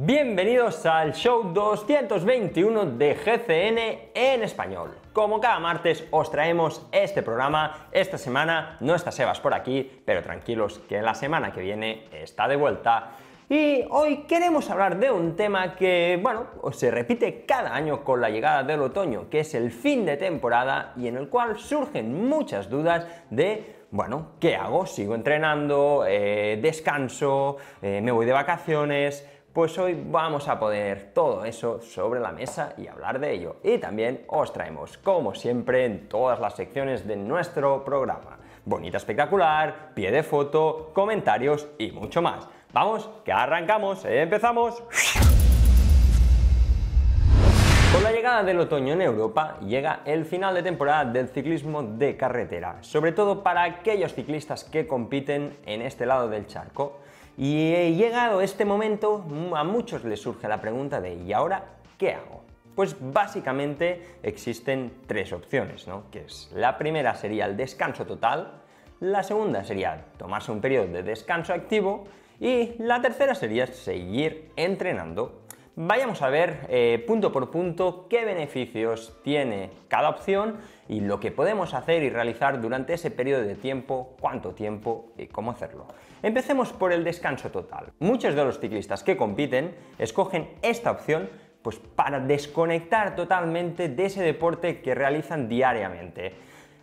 Bienvenidos al show 221 de GCN en español. Como cada martes os traemos este programa, esta semana no está Sebas por aquí, pero tranquilos que la semana que viene está de vuelta. Y hoy queremos hablar de un tema que, bueno, se repite cada año con la llegada del otoño, que es el fin de temporada y en el cual surgen muchas dudas de bueno, ¿qué hago? ¿Sigo entrenando? Eh, ¿Descanso? Eh, ¿Me voy de vacaciones? Pues hoy vamos a poner todo eso sobre la mesa y hablar de ello. Y también os traemos, como siempre, en todas las secciones de nuestro programa. Bonita espectacular, pie de foto, comentarios y mucho más. Vamos, que arrancamos, ¿eh? empezamos. Con la llegada del otoño en Europa llega el final de temporada del ciclismo de carretera, sobre todo para aquellos ciclistas que compiten en este lado del charco. Y llegado este momento, mm, a muchos les surge la pregunta de ¿y ahora qué hago? Pues básicamente existen tres opciones, ¿no? Que es, la primera sería el descanso total, la segunda sería tomarse un periodo de descanso activo y la tercera sería seguir entrenando. Vayamos a ver eh, punto por punto qué beneficios tiene cada opción y lo que podemos hacer y realizar durante ese periodo de tiempo, cuánto tiempo y cómo hacerlo. Empecemos por el descanso total. Muchos de los ciclistas que compiten escogen esta opción pues para desconectar totalmente de ese deporte que realizan diariamente.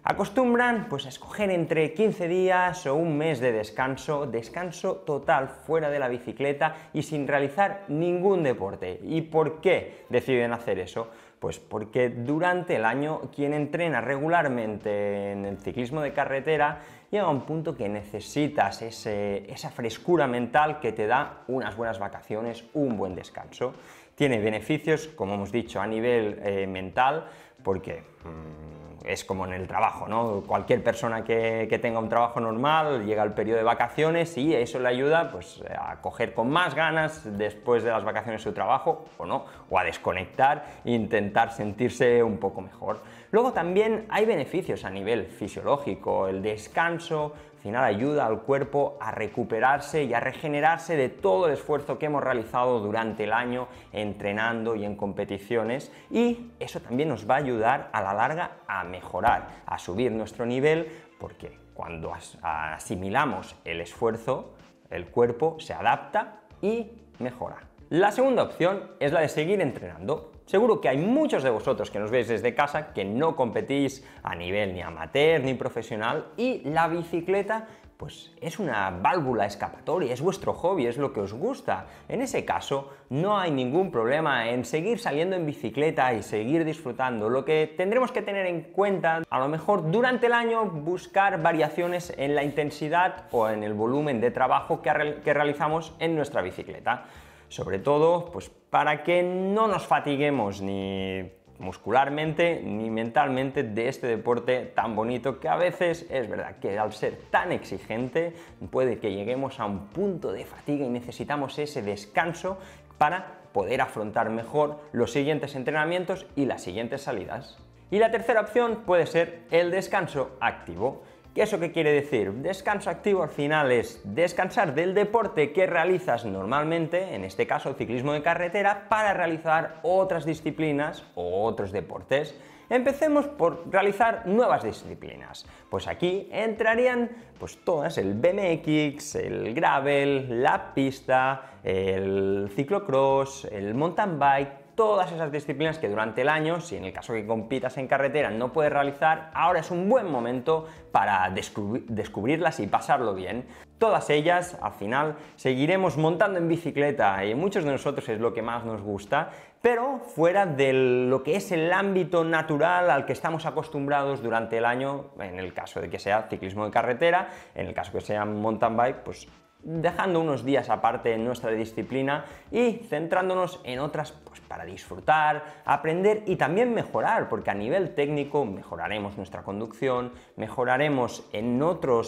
Acostumbran pues a escoger entre 15 días o un mes de descanso, descanso total fuera de la bicicleta y sin realizar ningún deporte. ¿Y por qué deciden hacer eso? Pues porque durante el año quien entrena regularmente en el ciclismo de carretera llega a un punto que necesitas esa frescura mental que te da unas buenas vacaciones, un buen descanso. Tiene beneficios, como hemos dicho, a nivel eh, mental, porque mm, es como en el trabajo, ¿no? Cualquier persona que, tenga un trabajo normal llega al periodo de vacaciones y eso le ayuda pues, a coger con más ganas después de las vacaciones su trabajo o no, o a desconectar e intentar sentirse un poco mejor. Luego también hay beneficios a nivel fisiológico, el descanso, final ayuda al cuerpo a recuperarse y a regenerarse de todo el esfuerzo que hemos realizado durante el año entrenando y en competiciones y eso también nos va a ayudar a la larga a mejorar, a subir nuestro nivel porque cuando asimilamos el esfuerzo el cuerpo se adapta y mejora. La segunda opción es la de seguir entrenando Seguro que hay muchos de vosotros que nos veis desde casa que no competís a nivel ni amateur ni profesional y la bicicleta pues es una válvula escapatoria, es vuestro hobby, es lo que os gusta. En ese caso, no hay ningún problema en seguir saliendo en bicicleta y seguir disfrutando. Lo que tendremos que tener en cuenta, a lo mejor durante el año, buscar variaciones en la intensidad o en el volumen de trabajo que, realizamos en nuestra bicicleta sobre todo pues, para que no nos fatiguemos ni muscularmente ni mentalmente de este deporte tan bonito que a veces es verdad que al ser tan exigente puede que lleguemos a un punto de fatiga y necesitamos ese descanso para poder afrontar mejor los siguientes entrenamientos y las siguientes salidas. Y la tercera opción puede ser el descanso activo. ¿Qué eso qué quiere decir? Descanso activo al final es descansar del deporte que realizas normalmente, en este caso el ciclismo de carretera, para realizar otras disciplinas o otros deportes. Empecemos por realizar nuevas disciplinas. Pues aquí entrarían pues todas, el BMX, el gravel, la pista, el ciclocross, el mountain bike, todas esas disciplinas que durante el año, si en el caso que compitas en carretera no puedes realizar, ahora es un buen momento para descubrirlas y pasarlo bien. Todas ellas, al final, seguiremos montando en bicicleta y muchos de nosotros es lo que más nos gusta, pero fuera de lo que es el ámbito natural al que estamos acostumbrados durante el año, en el caso de que sea ciclismo de carretera, en el caso que sea mountain bike, pues dejando unos días aparte en nuestra disciplina y centrándonos en otras pues, para disfrutar, aprender y también mejorar, porque a nivel técnico mejoraremos nuestra conducción, mejoraremos en,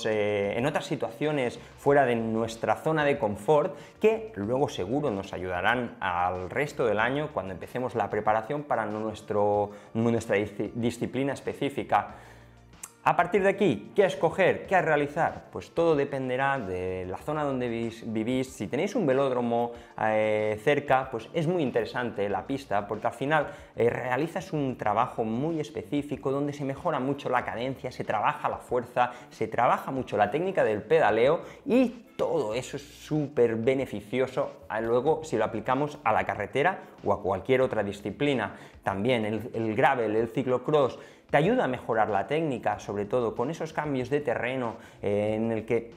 eh, en otras situaciones fuera de nuestra zona de confort que luego seguro nos ayudarán al resto del año cuando empecemos la preparación para nuestra disciplina específica. A partir de aquí, ¿qué escoger? ¿Qué realizar? Pues todo dependerá de la zona donde vivís. Si tenéis un velódromo eh, cerca, pues es muy interesante la pista porque al final eh, realizas un trabajo muy específico donde se mejora mucho la cadencia, se trabaja la fuerza, se trabaja mucho la técnica del pedaleo y todo eso es súper beneficioso ah, luego si lo aplicamos a la carretera o a cualquier otra disciplina. También el gravel, el ciclocross, te ayuda a mejorar la técnica, sobre todo con esos cambios de terreno eh, en el que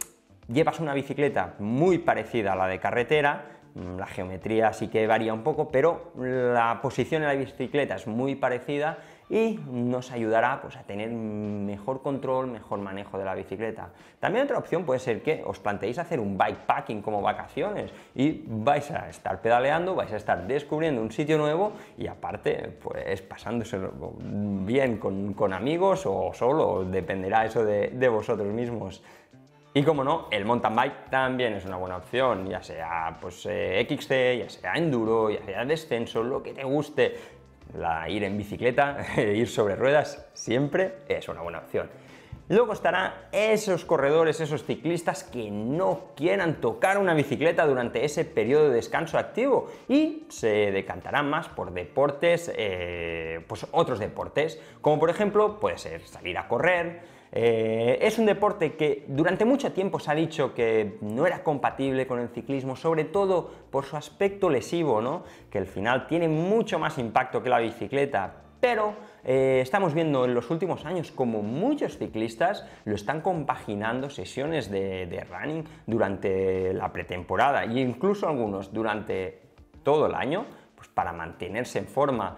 llevas una bicicleta muy parecida a la de carretera, mm, la geometría sí que varía un poco, pero la posición de la bicicleta es muy parecida y nos ayudará pues, a tener mejor control, mejor manejo de la bicicleta. También otra opción puede ser que os planteéis hacer un bikepacking como vacaciones y vais a estar pedaleando, vais a estar descubriendo un sitio nuevo y aparte pues pasándoselo bien con, amigos o solo, dependerá eso de, vosotros mismos. Y como no, el mountain bike también es una buena opción, ya sea pues eh, XC, ya sea enduro, ya sea descenso, lo que te guste la, ir en bicicleta, ir sobre ruedas, siempre es una buena opción. Luego estará esos corredores, esos ciclistas que no quieran tocar una bicicleta durante ese periodo de descanso activo y se decantarán más por deportes, eh, pues otros deportes, como por ejemplo puede ser salir a correr, eh, es un deporte que durante mucho tiempo se ha dicho que no era compatible con el ciclismo, sobre todo por su aspecto lesivo, ¿no? que al final tiene mucho más impacto que la bicicleta, pero eh, estamos viendo en los últimos años como muchos ciclistas lo están compaginando sesiones de, running durante la pretemporada e incluso algunos durante todo el año pues para mantenerse en forma.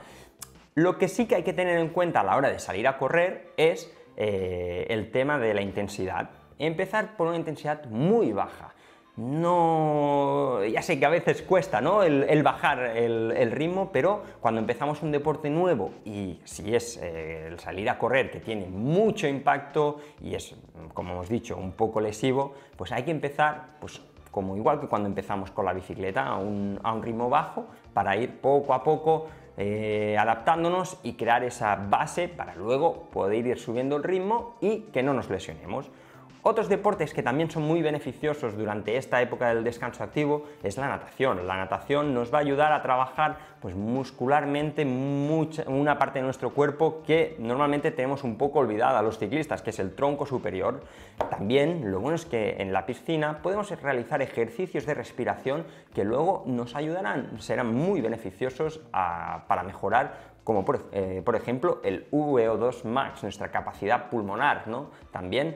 Lo que sí que hay que tener en cuenta a la hora de salir a correr es eh, el tema de la intensidad. Empezar por una intensidad muy baja. No, ya sé que a veces cuesta ¿no? el, bajar el, ritmo, pero cuando empezamos un deporte nuevo y si es eh, el salir a correr que tiene mucho impacto y es, como hemos dicho, un poco lesivo, pues hay que empezar pues, como igual que cuando empezamos con la bicicleta a un ritmo bajo para ir poco a poco eh, adaptándonos y crear esa base para luego poder ir subiendo el ritmo y que no nos lesionemos. Otros deportes que también son muy beneficiosos durante esta época del descanso activo es la natación. La natación nos va a ayudar a trabajar pues, muscularmente mucha, una parte de nuestro cuerpo que normalmente tenemos un poco olvidada los ciclistas, que es el tronco superior. También lo bueno es que en la piscina podemos realizar ejercicios de respiración que luego nos ayudarán, serán muy beneficiosos para mejorar como por, eh, por, ejemplo el VO2 max, nuestra capacidad pulmonar, ¿no? También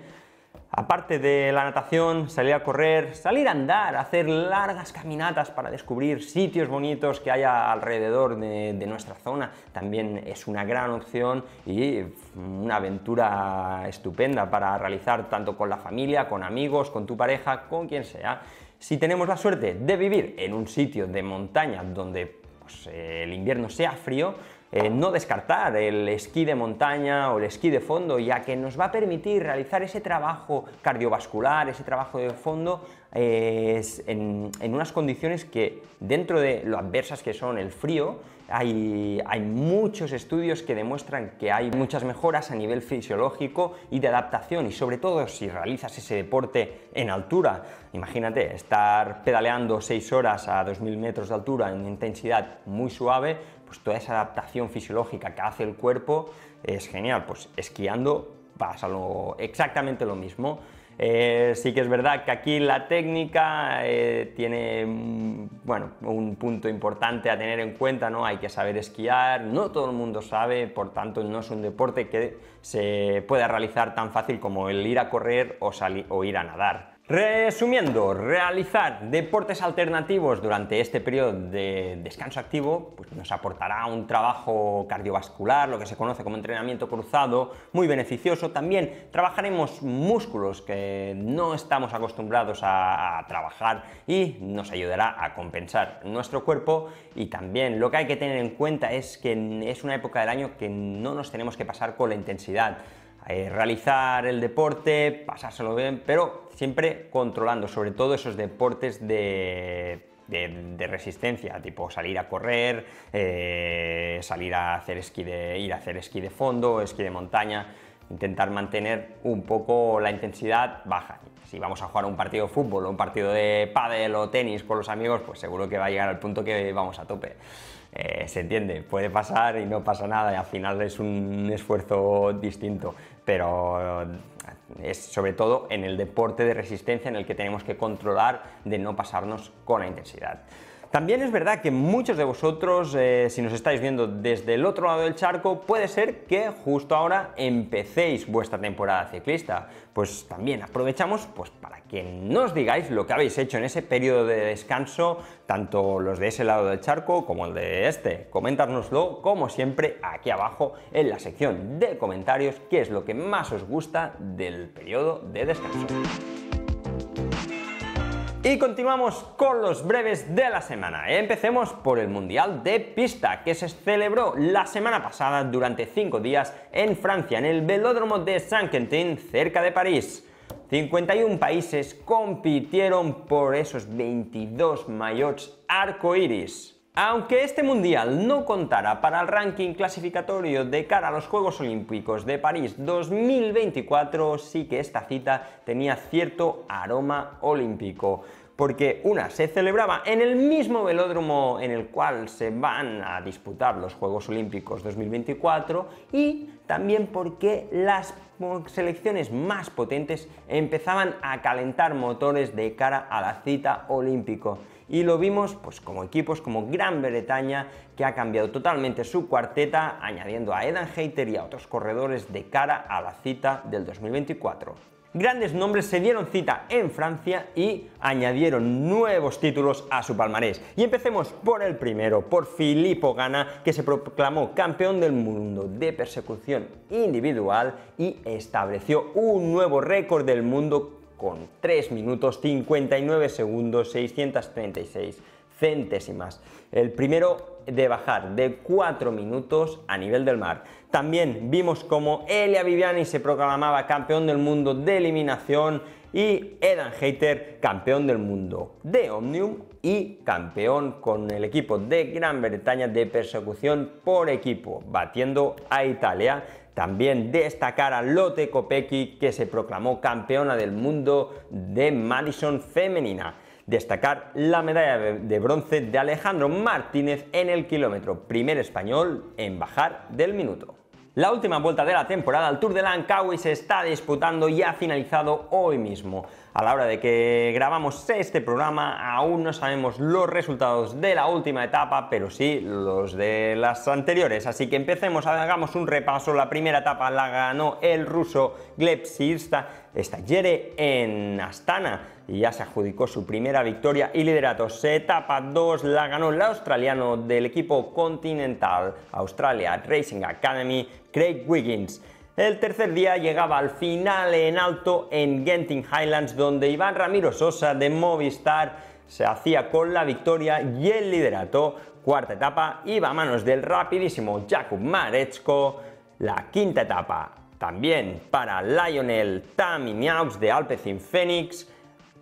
Aparte de la natación, salir a correr, salir a andar, hacer largas caminatas para descubrir sitios bonitos que haya alrededor de, nuestra zona, también es una gran opción y mm, una aventura estupenda para realizar tanto con la familia, con amigos, con tu pareja, con quien sea. Si tenemos la suerte de vivir en un sitio de montaña donde pues, el invierno sea frío, eh, no descartar el esquí de montaña o el esquí de fondo, ya que nos va a permitir realizar ese trabajo cardiovascular, ese trabajo de fondo eh, en unas condiciones que dentro de lo adversas que son el frío, hay, muchos estudios que demuestran que hay muchas mejoras a nivel fisiológico y de adaptación y sobre todo si realizas ese deporte en altura. Imagínate estar pedaleando 6 horas a 2.000 metros de altura en intensidad muy suave, pues toda esa adaptación fisiológica que hace el cuerpo es genial. Pues esquiando pasa exactamente lo mismo. Eh, sí que es verdad que aquí la técnica eh, tiene mm, un punto importante a tener en cuenta, Hay que saber esquiar, no todo el mundo sabe, por tanto no es un deporte que se pueda realizar tan fácil como el ir a correr o, o ir a nadar. Resumiendo, realizar deportes alternativos durante este periodo de descanso activo pues, nos aportará un trabajo cardiovascular, lo que se conoce como entrenamiento cruzado, muy beneficioso. También trabajaremos músculos que no estamos acostumbrados a, a trabajar y nos ayudará a compensar nuestro cuerpo. Y también lo que hay que tener en cuenta es que es una época del año que no nos tenemos que pasar con la intensidad. Eh, realizar el deporte, pasárselo bien, pero siempre controlando, sobre todo esos deportes de resistencia, tipo salir a correr, eh, salir a hacer esquí de, ir a hacer esquí de fondo, esquí de montaña, intentar mantener un poco la intensidad baja. Si vamos a jugar un partido de fútbol o un partido de pádel o tenis con los amigos, pues seguro que va a llegar al punto que vamos a tope. Eh, se entiende, puede pasar y no pasa nada, y al final es un esfuerzo distinto, pero eh, es sobre todo en el deporte de resistencia en el que tenemos que controlar de no pasarnos con la intensidad. También es verdad que muchos de vosotros, eh, si nos estáis viendo desde el otro lado del charco, puede ser que justo ahora empecéis vuestra temporada ciclista. Pues también aprovechamos pues, para que nos digáis lo que habéis hecho en ese periodo de descanso, tanto los de ese lado del charco como el de este. Comentárnoslo, como siempre, aquí abajo en la sección de comentarios, qué es lo que más os gusta del periodo de descanso. Y continuamos con los breves de la semana. Empecemos por el Mundial de Pista, que se celebró la semana pasada durante cinco días en Francia, en el velódromo de Saint-Quentin, cerca de París. 51 países compitieron por esos 22 arco arcoiris. Aunque este mundial no contara para el ranking clasificatorio de cara a los Juegos Olímpicos de París 2024, sí que esta cita tenía cierto aroma olímpico porque una se celebraba en el mismo velódromo en el cual se van a disputar los Juegos Olímpicos 2024 y también porque las selecciones más potentes empezaban a calentar motores de cara a la cita olímpico y lo vimos pues como equipos como Gran Bretaña que ha cambiado totalmente su cuarteta añadiendo a Edan Hater y a otros corredores de cara a la cita del 2024. Grandes nombres se dieron cita en Francia y añadieron nuevos títulos a su palmarés. Y empecemos por el primero, por Filippo Gana, que se proclamó campeón del mundo de persecución individual y estableció un nuevo récord del mundo con 3 minutos 59 segundos 636 centésimas. El primero de bajar de 4 minutos a nivel del mar. También vimos como Elia Viviani se proclamaba campeón del mundo de eliminación y Edan Hater campeón del mundo de Omnium y campeón con el equipo de Gran Bretaña de persecución por equipo, batiendo a Italia también destacar a Lotte Kopecky, que se proclamó campeona del mundo de Madison femenina. Destacar la medalla de bronce de Alejandro Martínez en el kilómetro, primer español en bajar del minuto. La última vuelta de la temporada al Tour de Lancaui se está disputando y ha finalizado hoy mismo a la hora de que grabamos este programa aún no sabemos los resultados de la última etapa, pero sí los de las anteriores. Así que empecemos, hagamos un repaso. La primera etapa la ganó el ruso Gleb estallere en Astana y ya se adjudicó su primera victoria y liderato. etapa 2 la ganó el australiano del equipo continental Australia Racing Academy, Craig Wiggins. El tercer día llegaba al final en alto en Genting Highlands, donde Iván Ramiro Sosa de Movistar se hacía con la victoria y el liderato. Cuarta etapa iba a manos del rapidísimo Jakub Mareczko. La quinta etapa también para Lionel Tamimiaux de Alpecin Phoenix.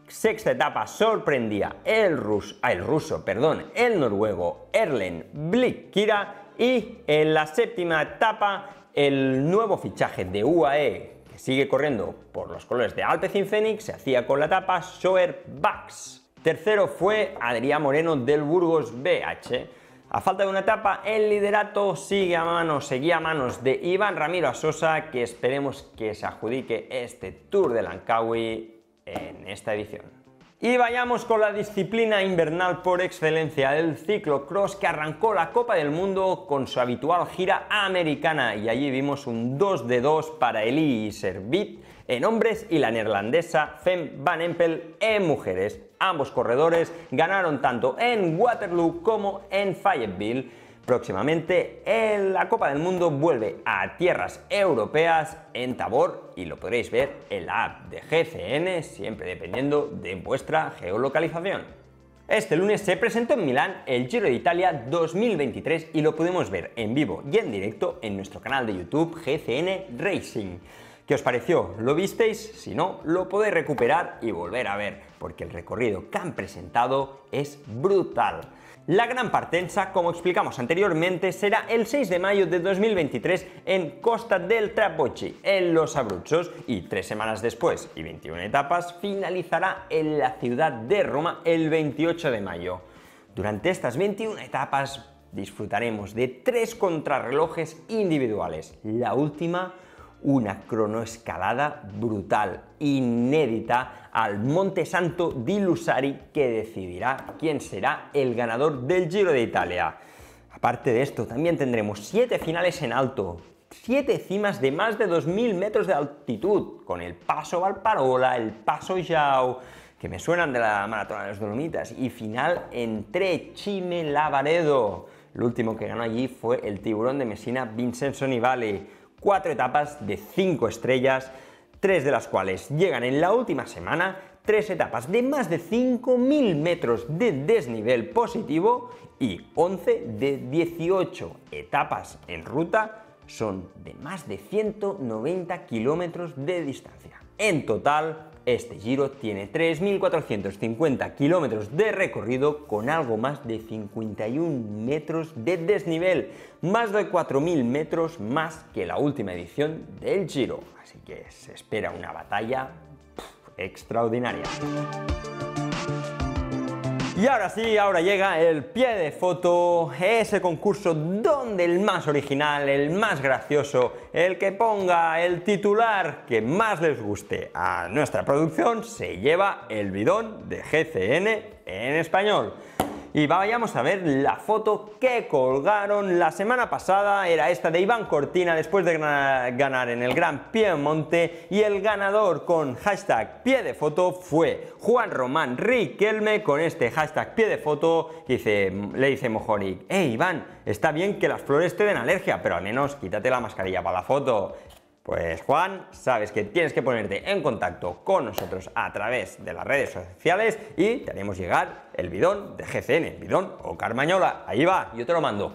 Sexta etapa sorprendía el, ah, el ruso, perdón, el noruego Erlen Blikkira. Y en la séptima etapa el nuevo fichaje de UAE, que sigue corriendo por los colores de Alpecin Fenix, se hacía con la tapa shower Bax. Tercero fue Adrián Moreno del Burgos BH. A falta de una etapa, el liderato sigue a manos, seguía a manos de Iván Ramiro Asosa, que esperemos que se adjudique este Tour de Lancawi en esta edición. Y vayamos con la disciplina invernal por excelencia, el ciclocross que arrancó la Copa del Mundo con su habitual gira americana y allí vimos un 2 de 2 para El y Servit en hombres y la neerlandesa Fem Van Empel en mujeres. Ambos corredores ganaron tanto en Waterloo como en Fayetteville. Próximamente, la Copa del Mundo vuelve a tierras europeas en Tabor y lo podréis ver en la app de GCN, siempre dependiendo de vuestra geolocalización. Este lunes se presentó en Milán el Giro de Italia 2023 y lo pudimos ver en vivo y en directo en nuestro canal de YouTube GCN Racing. ¿Qué os pareció? ¿Lo visteis? Si no, lo podéis recuperar y volver a ver, porque el recorrido que han presentado es brutal. La gran partenza, como explicamos anteriormente, será el 6 de mayo de 2023 en Costa del Trapocci, en Los Abruzos, y tres semanas después, y 21 etapas, finalizará en la ciudad de Roma el 28 de mayo. Durante estas 21 etapas disfrutaremos de tres contrarrelojes individuales, la última una cronoescalada brutal, inédita, al Monte Santo di Lusari que decidirá quién será el ganador del Giro de Italia. Aparte de esto, también tendremos siete finales en alto, siete cimas de más de 2.000 metros de altitud, con el Paso Valparola, el Paso Yao, que me suenan de la Maratona de los Dolomitas, y final entre Chime Lavaredo. El último que ganó allí fue el tiburón de Messina Vincenzo Nibali cuatro etapas de 5 estrellas, tres de las cuales llegan en la última semana, tres etapas de más de 5.000 metros de desnivel positivo y 11 de 18 etapas en ruta son de más de 190 kilómetros de distancia. En total, este giro tiene 3.450 kilómetros de recorrido con algo más de 51 metros de desnivel, más de 4.000 metros más que la última edición del giro. Así que se espera una batalla extraordinaria. Y ahora sí, ahora llega el pie de foto, ese concurso donde el más original, el más gracioso, el que ponga el titular que más les guste a nuestra producción se lleva el bidón de GCN en español. Y vayamos a ver la foto que colgaron la semana pasada, era esta de Iván Cortina después de ganar en el Gran Piemonte y el ganador con hashtag pie de foto fue Juan Román Riquelme con este hashtag pie de foto dice, le dice Mojoric, hey Iván, está bien que las flores te den alergia, pero al menos quítate la mascarilla para la foto. Pues Juan, sabes que tienes que ponerte en contacto con nosotros a través de las redes sociales y te haremos llegar el bidón de GCN, bidón o carmañola. Ahí va, yo te lo mando.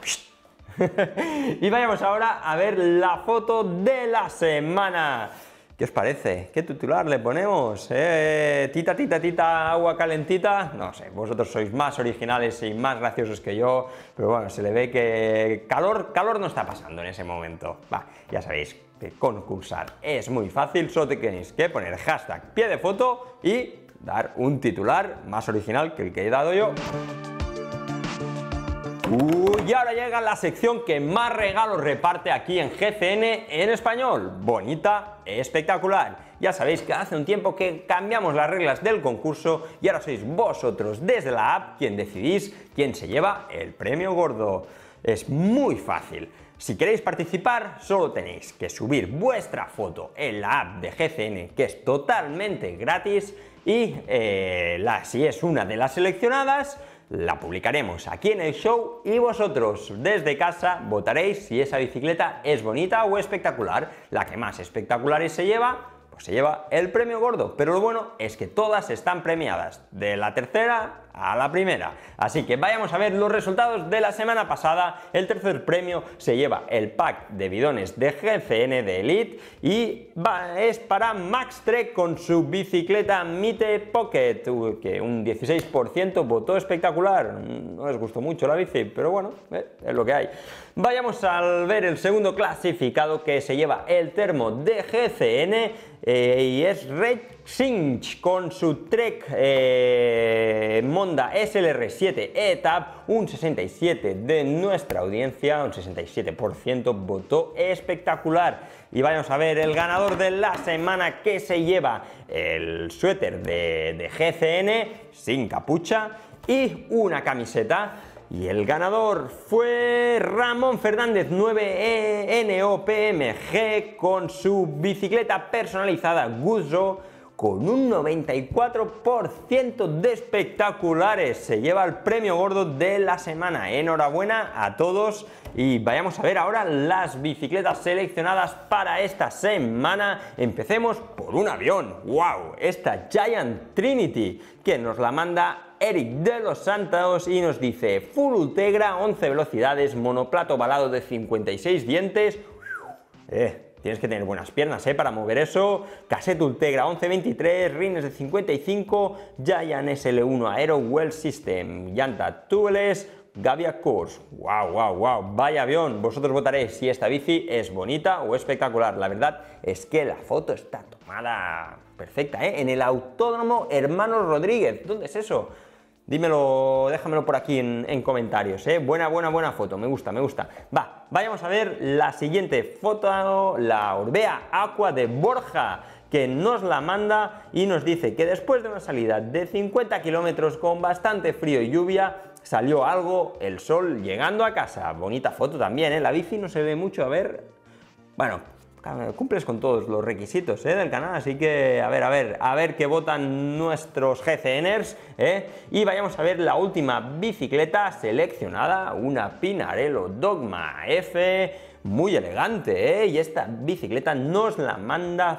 y vayamos ahora a ver la foto de la semana. ¿Qué os parece? ¿Qué titular le ponemos? ¿Eh? ¿Tita, tita, tita, agua calentita? No sé, vosotros sois más originales y más graciosos que yo, pero bueno, se le ve que calor, calor no está pasando en ese momento. Va, ya sabéis, de concursar. Es muy fácil, solo tenéis que poner hashtag pie de foto y dar un titular más original que el que he dado yo. y ahora llega la sección que más regalos reparte aquí en GCN en español. Bonita, espectacular. Ya sabéis que hace un tiempo que cambiamos las reglas del concurso y ahora sois vosotros desde la app quien decidís quién se lleva el premio gordo. Es muy fácil. Si queréis participar, solo tenéis que subir vuestra foto en la app de GCN, que es totalmente gratis, y eh, la, si es una de las seleccionadas, la publicaremos aquí en el show y vosotros desde casa votaréis si esa bicicleta es bonita o espectacular. La que más espectaculares se lleva, pues se lleva el premio gordo. Pero lo bueno es que todas están premiadas. De la tercera a la primera. Así que vayamos a ver los resultados de la semana pasada. El tercer premio se lleva el pack de bidones de GCN de Elite y va, es para Max Trek con su bicicleta Mite Pocket, que un 16% votó espectacular. No les gustó mucho la bici, pero bueno, eh, es lo que hay. Vayamos a ver el segundo clasificado que se lleva el termo de GCN eh, y es Red Sinch con su Trek eh, Monda SLR7 ETAP, un 67 de nuestra audiencia, un 67% votó espectacular. Y vamos a ver el ganador de la semana que se lleva el suéter de, GCN sin capucha y una camiseta. Y el ganador fue Ramón Fernández 9 e NOPMG con su bicicleta personalizada Guzzo con un 94% de espectaculares. Se lleva el premio gordo de la semana. Enhorabuena a todos y vayamos a ver ahora las bicicletas seleccionadas para esta semana. Empecemos por un avión. ¡Wow! Esta Giant Trinity que nos la manda Eric de los Santos y nos dice Full 11 velocidades, monoplato balado de 56 dientes. Eh, Tienes que tener buenas piernas ¿eh? para mover eso. Cassette Ultegra 1123, rines de 55, Giant SL1 Aero Well System, llanta tubeless, Gavia Course. ¡Wow, wow, wow! ¡Vaya avión! Vosotros votaréis si esta bici es bonita o espectacular. La verdad es que la foto está tomada perfecta, ¿eh? En el Autódromo Hermanos Rodríguez. ¿Dónde es eso? Dímelo, déjamelo por aquí en, comentarios, ¿eh? Buena, buena, buena foto, me gusta, me gusta. Va, vayamos a ver la siguiente foto, la Orbea Aqua de Borja que nos la manda y nos dice que después de una salida de 50 kilómetros con bastante frío y lluvia, salió algo, el sol llegando a casa. Bonita foto también, ¿eh? La bici no se ve mucho, a ver... Bueno, Ah, cumples con todos los requisitos ¿eh? del canal, así que a ver, a ver, a ver qué votan nuestros GCNers. ¿eh? Y vayamos a ver la última bicicleta seleccionada, una Pinarello Dogma F, muy elegante. ¿eh? Y esta bicicleta nos la manda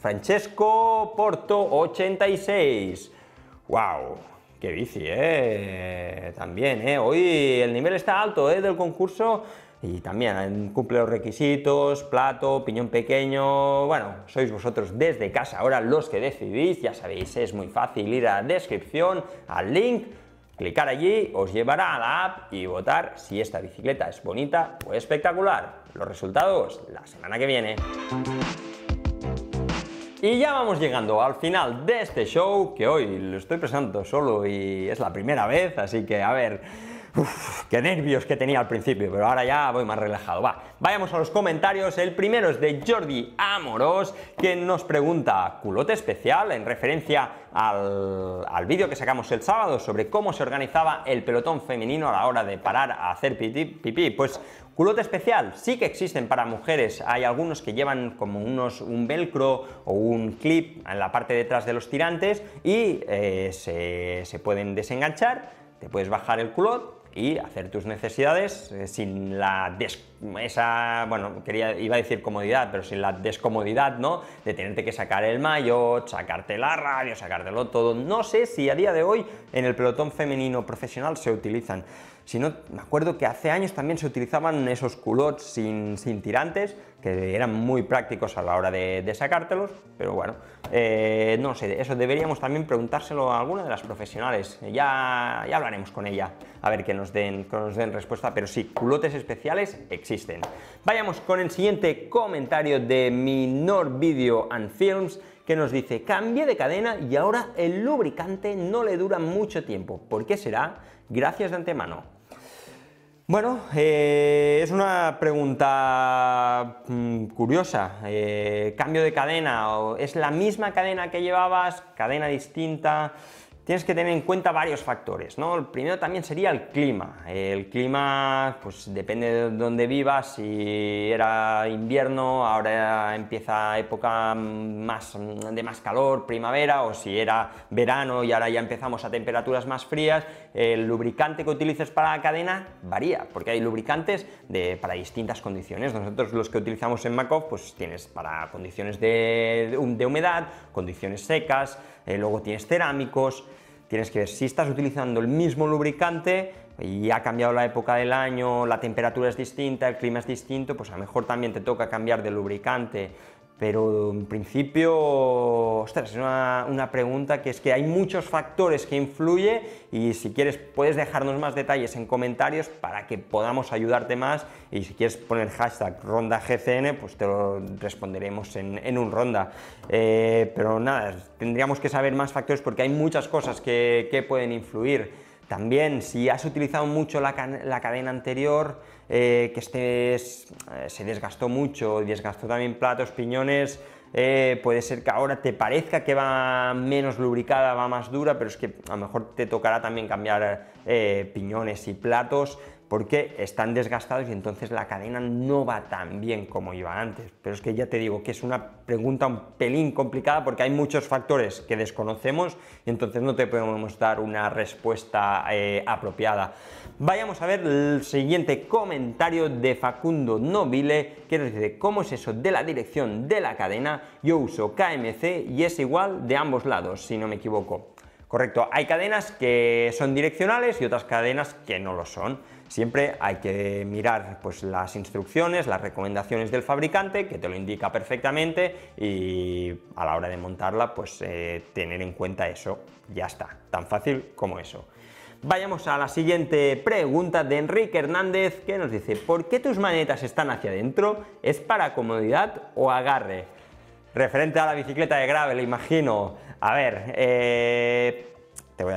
Francesco, Porto 86. ¡Wow! ¡Qué bici, eh! También, ¿eh? Hoy el nivel está alto del concurso y también cumple los requisitos, plato, piñón pequeño, bueno, sois vosotros desde casa ahora los que decidís, ya sabéis, es muy fácil ir a la descripción, al link, clicar allí, os llevará a la app y votar si esta bicicleta es bonita o espectacular. Los resultados la semana que viene. Y ya vamos llegando al final de este show, que hoy lo estoy presentando solo y es la primera vez, así que a ver... Uf, qué nervios que tenía al principio, pero ahora ya voy más relajado. Va, vayamos a los comentarios. El primero es de Jordi Amorós, que nos pregunta, culote especial, en referencia al, vídeo que sacamos el sábado sobre cómo se organizaba el pelotón femenino a la hora de parar a hacer pipí. Pues Culote especial, sí que existen para mujeres. Hay algunos que llevan como unos, un velcro o un clip en la parte detrás de los tirantes y eh, se, se pueden desenganchar. Te puedes bajar el culote y hacer tus necesidades eh, sin la bueno, quería, iba a decir comodidad, pero sin la descomodidad, ¿no? De tenerte que sacar el mayo sacarte la radio, sacártelo todo. No sé si a día de hoy en el pelotón femenino profesional se utilizan. Si no, me acuerdo que hace años también se utilizaban esos culotes sin, tirantes, que eran muy prácticos a la hora de, sacártelos, pero bueno, eh, no sé, eso deberíamos también preguntárselo a alguna de las profesionales, ya, ya hablaremos con ella, a ver que nos, den, nos den respuesta, pero sí, culotes especiales existen. Vayamos con el siguiente comentario de Minor Video and Films, que nos dice, cambie de cadena y ahora el lubricante no le dura mucho tiempo. ¿Por qué será? Gracias de antemano. Bueno, eh, es una pregunta mm, curiosa. Eh, ¿Cambio de cadena? ¿Es la misma cadena que llevabas? ¿Cadena distinta? tienes que tener en cuenta varios factores, ¿no? El primero también sería el clima. El clima, pues depende de dónde vivas, si era invierno, ahora empieza época mm, más, mm, de más calor, primavera, o si era verano y ahora ya empezamos a temperaturas más frías, el lubricante que utilices para la cadena varía, porque hay lubricantes para distintas condiciones. Nosotros los que utilizamos en Makov, pues tienes para condiciones de humedad, condiciones secas, eh, luego tienes cerámicos, tienes que ver si estás utilizando el mismo lubricante y ha cambiado la época del año, la temperatura es distinta, el clima es distinto, pues a lo mejor también te toca cambiar de lubricante pero en principio, ostras, es una, una, pregunta que es que hay muchos factores que influye y si quieres puedes dejarnos más detalles en comentarios para que podamos ayudarte más y si quieres poner hashtag ronda pues te lo responderemos en, en un ronda. Eh, pero nada, tendríamos que saber más factores porque hay muchas cosas que, que pueden influir. También, si has utilizado mucho la, cadena anterior, eh, que eh, se desgastó mucho, desgastó también platos, piñones, eh, puede ser que ahora te parezca que va menos lubricada, va más dura, pero es que a lo mejor te tocará también cambiar piñones y platos porque están desgastados y entonces la cadena no va tan bien como iba antes. Pero es que ya te digo que es una pregunta un pelín complicada porque hay muchos factores que desconocemos y entonces no te podemos dar una respuesta eh, apropiada. Vayamos a ver el siguiente comentario de Facundo Nobile que nos dice cómo es eso de la dirección de la cadena. Yo uso KMC y es igual de ambos lados, si no me equivoco. Correcto, hay cadenas que son direccionales y otras cadenas que no lo son. Siempre hay que mirar pues, las instrucciones, las recomendaciones del fabricante, que te lo indica perfectamente, y a la hora de montarla, pues eh, tener en cuenta eso. Ya está, tan fácil como eso. Vayamos a la siguiente pregunta de Enrique Hernández, que nos dice, ¿por qué tus manetas están hacia adentro? ¿Es para comodidad o agarre? Referente a la bicicleta de gravel, imagino. A ver, eh, te, voy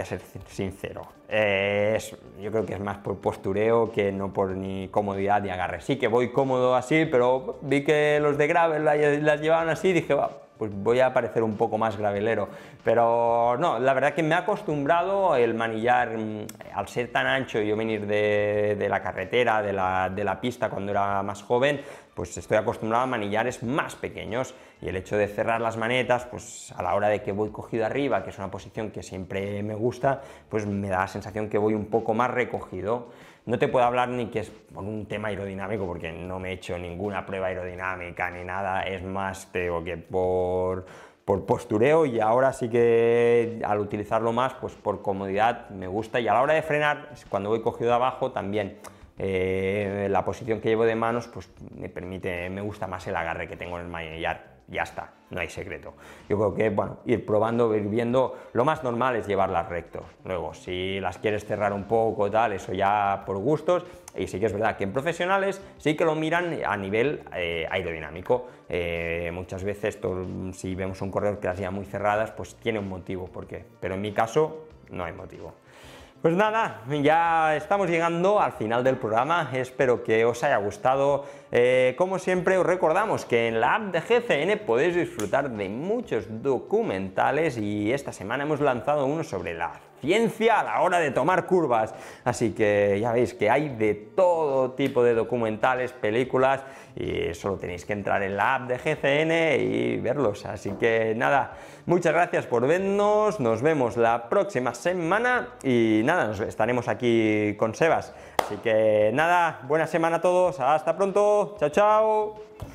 a, ser sincero. Eh, yo creo que es más por postureo que no por ni comodidad ni agarre. Sí que voy cómodo así, pero vi que los de gravel las, las llevaban así y dije, va, pues voy a parecer un poco más gravelero. Pero no, la verdad que me ha acostumbrado el manillar, mm, al ser tan ancho y yo venir de, la carretera, de la, de la pista cuando era más joven, pues estoy acostumbrado a manillares más pequeños y el hecho de cerrar las manetas, pues a la hora de que voy cogido arriba, que es una posición que siempre me gusta, pues me da la sensación que voy un poco más recogido. No te puedo hablar ni que es por un tema aerodinámico, porque no me he hecho ninguna prueba aerodinámica ni nada, es más, que por, postureo y ahora sí que al utilizarlo más, pues por comodidad me gusta. Y a la hora de frenar, cuando voy cogido abajo también. Eh, la posición que llevo de manos pues me permite, me gusta más el agarre que tengo en el manillar ya está, no hay secreto. Yo creo que, bueno, ir probando, ir viendo, lo más normal es llevarlas recto. Luego, si las quieres cerrar un poco, tal, eso ya por gustos, y sí que es verdad que en profesionales sí que lo miran a nivel eh, aerodinámico. Eh, muchas veces, si vemos un corredor que las lleva muy cerradas, pues tiene un motivo por qué, pero en mi caso no hay motivo. Pues nada, ya estamos llegando al final del programa, espero que os haya gustado. Eh, como siempre os recordamos que en la app de GCN podéis disfrutar de muchos documentales y esta semana hemos lanzado uno sobre la ciencia a la hora de tomar curvas. Así que ya veis que hay de todo tipo de documentales, películas y solo tenéis que entrar en la app de GCN y verlos. Así que nada, muchas gracias por vernos, nos vemos la próxima semana y nada, nos estaremos aquí con Sebas. Así que nada, buena semana a todos, hasta pronto, chao chao.